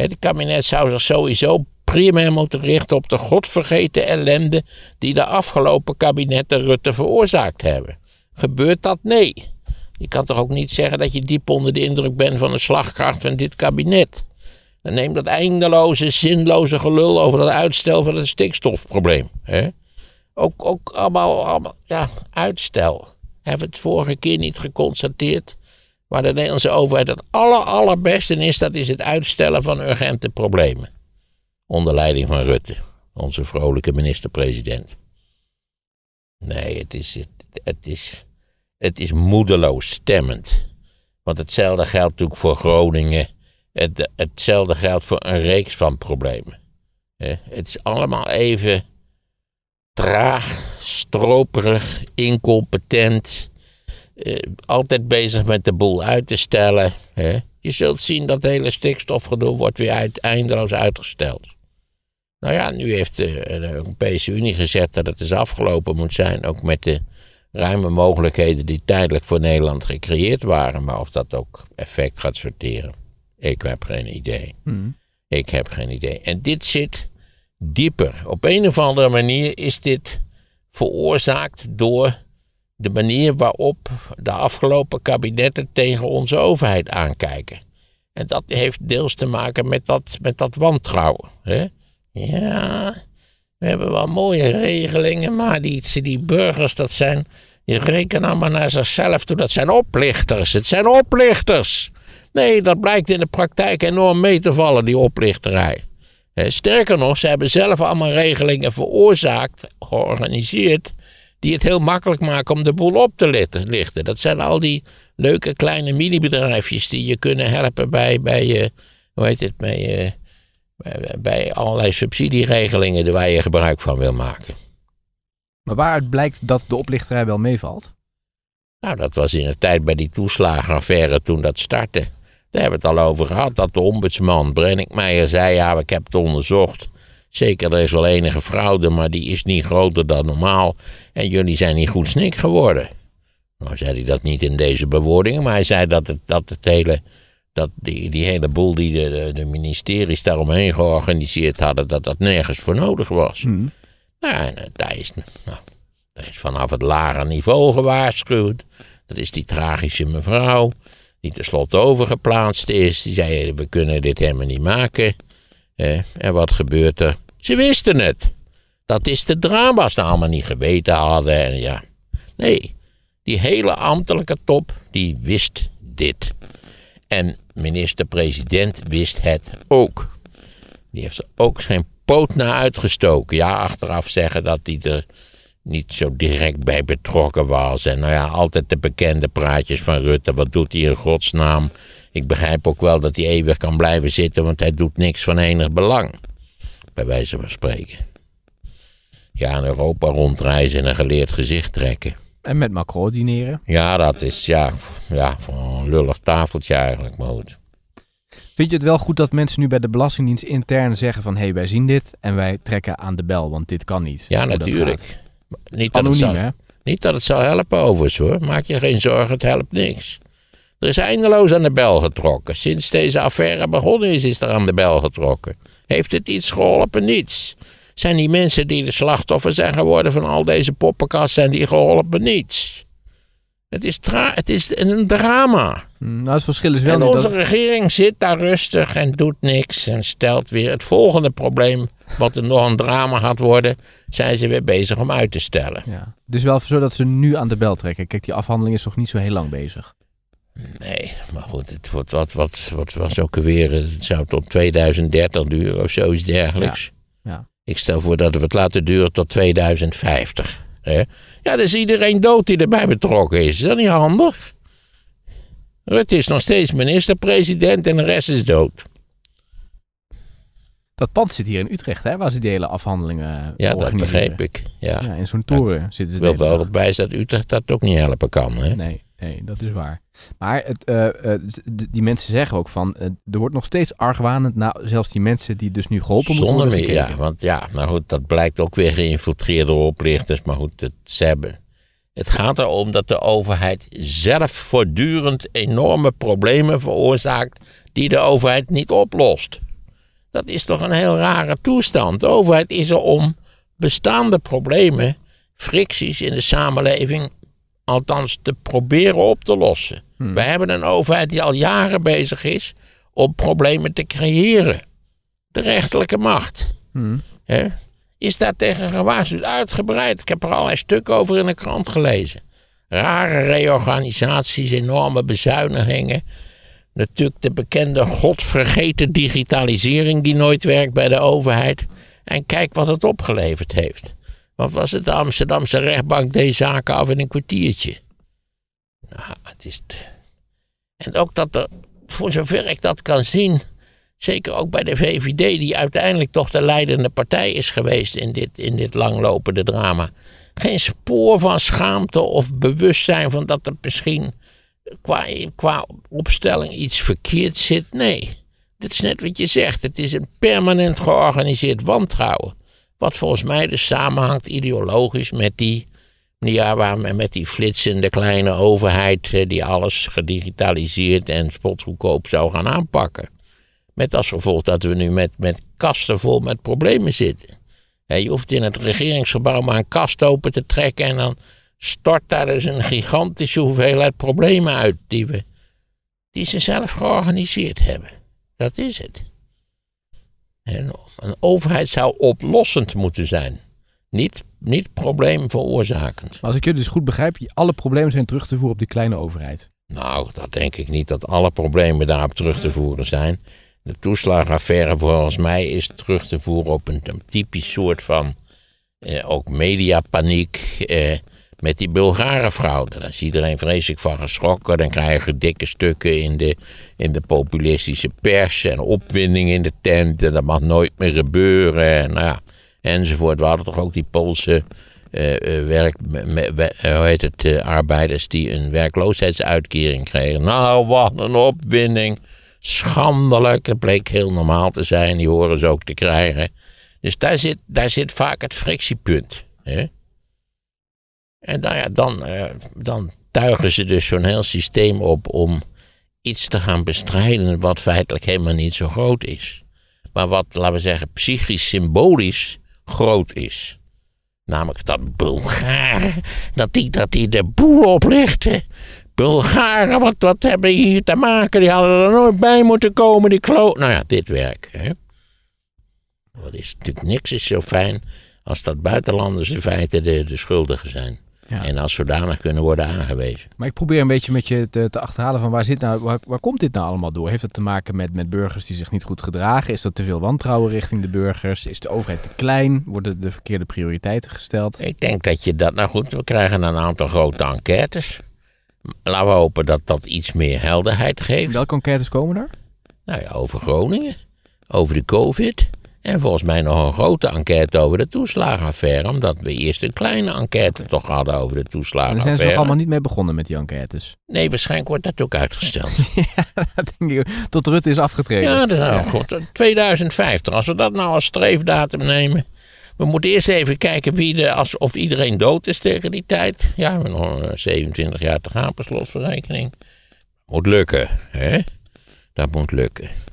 Het kabinet zou zich sowieso primair moeten richten op de godvergeten ellende die de afgelopen kabinetten Rutte veroorzaakt hebben. Gebeurt dat? Nee. Je kan toch ook niet zeggen dat je diep onder de indruk bent van de slagkracht van dit kabinet. Dan neem dat eindeloze, zinloze gelul over dat uitstel van het stikstofprobleem. Hè? Ook, ook allemaal, allemaal, ja, uitstel. Hebben we het vorige keer niet geconstateerd? waar de Nederlandse overheid het aller, allerbeste in is, dat is het uitstellen van urgente problemen. Onder leiding van Rutte, onze vrolijke minister-president. Nee, het is, het, is, het is moedeloos stemmend. Want hetzelfde geldt natuurlijk voor Groningen. Het, hetzelfde geldt voor een reeks van problemen. Het is allemaal even traag, stroperig, incompetent eh, altijd bezig met de boel uit te stellen. Hè? Je zult zien dat hele stikstofgedoe wordt weer uit, eindeloos uitgesteld. Nou ja, nu heeft de, eh, de, Europese Unie gezegd dat het dus afgelopen moet zijn. Ook met de ruime mogelijkheden die tijdelijk voor Nederland gecreëerd waren. Maar of dat ook effect gaat sorteren, ik heb geen idee. Hmm. Ik heb geen idee. En dit zit dieper. Op een of andere manier is dit veroorzaakt door de manier waarop de afgelopen kabinetten tegen onze overheid aankijken. En dat heeft deels te maken met dat, met dat wantrouwen. Hè? Ja, we hebben wel mooie regelingen, maar die, die burgers, dat zijn. Je rekenen nou allemaal naar zichzelf toe, dat zijn oplichters. Het zijn oplichters. Nee, dat blijkt in de praktijk enorm mee te vallen, die oplichterij. Sterker nog, ze hebben zelf allemaal regelingen veroorzaakt, georganiseerd die het heel makkelijk maken om de boel op te lichten. Dat zijn al die leuke kleine minibedrijfjes die je kunnen helpen bij, bij eh, hoe heet het, bij, eh, bij, bij allerlei subsidieregelingen waar je gebruik van wil maken. Maar waaruit blijkt dat de oplichterij wel meevalt? Nou, dat was in de tijd bij die toeslagenaffaire toen dat startte. Daar hebben we het al over gehad dat de ombudsman Brenninkmeijer zei: Ja, ik heb het onderzocht. Zeker, er is wel enige fraude, maar die is niet groter dan normaal. En jullie zijn niet goed snik geworden. Nou zei hij dat niet in deze bewoordingen, maar hij zei dat het, dat het hele, dat die, die hele boel die de, ministeries daaromheen georganiseerd hadden, dat dat nergens voor nodig was. Mm. Nou, en eh, daar is, nou, is vanaf het lage niveau gewaarschuwd. Dat is die tragische mevrouw, die tenslotte overgeplaatst is. Die zei, eh, we kunnen dit helemaal niet maken. en wat gebeurt er? Ze wisten het. Dat is de drama's ze nou allemaal niet geweten hadden. En ja. Nee, die hele ambtelijke top, die wist dit. En minister-president wist het ook. Die heeft er ook geen poot naar uitgestoken. Ja, achteraf zeggen dat hij er niet zo direct bij betrokken was. En nou ja, altijd de bekende praatjes van Rutte. Wat doet hij in godsnaam? Ik begrijp ook wel dat hij eeuwig kan blijven zitten, want hij doet niks van enig belang bij wijze van spreken. Ja, in Europa rondreizen en een geleerd gezicht trekken. En met Macron dineren? Ja, dat is ja, ja, een lullig tafeltje eigenlijk, maar goed. Vind je het wel goed dat mensen nu bij de Belastingdienst intern zeggen van... hé, hey, wij zien dit en wij trekken aan de bel, want dit kan niet. Ja, natuurlijk. niet, dat hè? niet dat het zal helpen overigens hoor. Maak je geen zorgen, het helpt niks. Er is eindeloos aan de bel getrokken. Sinds deze affaire begonnen is, is er aan de bel getrokken. Heeft het iets geholpen? Niets. Zijn die mensen die de slachtoffer zijn geworden van al deze poppenkasten, zijn die geholpen? Niets. Het is, het is een drama. Hmm, nou, het verschil is wel en onze regering zit daar rustig en doet niks en stelt weer het volgende probleem, wat er nog een drama gaat worden, zijn ze weer bezig om uit te stellen. Ja. Het wel zo dat ze nu aan de bel trekken. Kijk, die afhandeling is nog niet zo heel lang bezig. Nee, maar goed, het wordt wat, wat, wat was ook weer, het zou tot 2030 duren of zoiets dergelijks. Ja. Ik stel voor dat we het laten duren tot 2050. Hè? Ja, dan is iedereen dood die erbij betrokken is. Is dat niet handig? Rutte is nog steeds minister-president en de rest is dood. Dat pand zit hier in Utrecht, hè, waar ze die hele afhandelingen Ja, dat begreep ik. Ja. in zo'n toren zitten ze. Ik wil wel erbij dat Utrecht dat ook niet helpen kan. Hè? Nee nee, dat is waar. Maar het, eh, eh, die mensen zeggen ook van, eh, er wordt nog steeds argwanend, nou, zelfs die mensen die dus nu geholpen moeten worden. Zonder meer, ja. Want ja, maar goed, dat blijkt ook weer geïnfiltreerde oplichters. Maar goed, het, ze hebben... Het gaat erom dat de overheid zelf voortdurend enorme problemen veroorzaakt die de overheid niet oplost. Dat is toch een heel rare toestand. De overheid is er om bestaande problemen, fricties in de samenleving althans te proberen op te lossen. Hmm. We hebben een overheid die al jaren bezig is om problemen te creëren. De rechterlijke macht. Hmm. Is daar tegen gewaarschuwd? Uitgebreid. Ik heb er allerlei stukken over in de krant gelezen. Rare reorganisaties, enorme bezuinigingen. Natuurlijk de bekende godvergeten digitalisering die nooit werkt bij de overheid. En kijk wat het opgeleverd heeft. Wat was het? De Amsterdamse rechtbank deed zaken af in een kwartiertje. Nou, het is. En ook dat er, voor zover ik dat kan zien. Zeker ook bij de VVD, die uiteindelijk toch de leidende partij is geweest in dit, in dit langlopende drama. Geen spoor van schaamte of bewustzijn van dat er misschien qua, qua opstelling iets verkeerd zit. Nee, dat is net wat je zegt. Het is een permanent georganiseerd wantrouwen. Wat volgens mij dus samenhangt ideologisch met die ja, met die flitsende kleine overheid eh, die alles gedigitaliseerd en spotgoedkoop zou gaan aanpakken. Met als gevolg dat we nu met, met kasten vol met problemen zitten. je hoeft in het regeringsgebouw maar een kast open te trekken en dan stort daar dus een gigantische hoeveelheid problemen uit die, we, die ze zelf georganiseerd hebben. Dat is het. Een overheid zou oplossend moeten zijn. Niet, niet probleemveroorzakend. Maar als ik je dus goed begrijp, alle problemen zijn terug te voeren op die kleine overheid. Nou, dat denk ik niet dat alle problemen daarop terug te voeren zijn. De toeslagaffaire volgens mij is terug te voeren op een typisch soort van eh, ook mediapaniek. Eh, met die Bulgare fraude. Daar is iedereen vreselijk van geschrokken. Dan krijgen je dikke stukken in de, in de populistische pers en opwinding in de tent. En dat mag nooit meer gebeuren. nou ja, enzovoort. We hadden toch ook die Poolse uh, werk, eh, hoe heet het, arbeiders die een werkloosheidsuitkering kregen. Nou, wat een opwinding. Schandelijk. Het bleek heel normaal te zijn. Die horen ze ook te krijgen. Dus daar zit, daar zit vaak het frictiepunt. Hè? En nou dan, eh, dan tuigen ze dus zo'n heel systeem op om iets te gaan bestrijden wat feitelijk helemaal niet zo groot is. Maar wat, laten we zeggen, psychisch symbolisch groot is. Namelijk dat Bulgaar, dat die, dat die de boel oplichten. Bulgaren, wat, wat hebben die hier te maken? Die hadden er nooit bij moeten komen, die kloot. Nou ja, dit werk. Hè? Wat is natuurlijk niks is zo fijn als dat buitenlanders in feite de, de schuldigen zijn. Ja. En als zodanig kunnen worden aangewezen. Maar ik probeer een beetje met je te, te achterhalen van waar, zit nou, waar, waar, komt dit nou allemaal door? Heeft het te maken met, met burgers die zich niet goed gedragen? Is dat te veel wantrouwen richting de burgers? Is de overheid te klein? Worden de verkeerde prioriteiten gesteld? Ik denk dat je dat, nou goed, we krijgen een aantal grote enquêtes. Laten we hopen dat dat iets meer helderheid geeft. Welke enquêtes komen er? Nou ja, over Groningen, over de COVID, en volgens mij nog een grote enquête over de toeslagenaffaire. Omdat we eerst een kleine enquête toch hadden over de toeslagenaffaire. Daar zijn nog allemaal niet mee begonnen met die enquêtes. Nee, waarschijnlijk wordt dat ook uitgesteld. ja, dat denk ik. Tot Rutte is afgetreden. Ja, dat is goed. 2050, als we dat nou als streefdatum nemen. We moeten eerst even kijken wie als, of iedereen dood is tegen die tijd. Ja, we hebben nog 27 eh, jaar te gaan per slotverrekening. Moet lukken, hè? Dat moet lukken.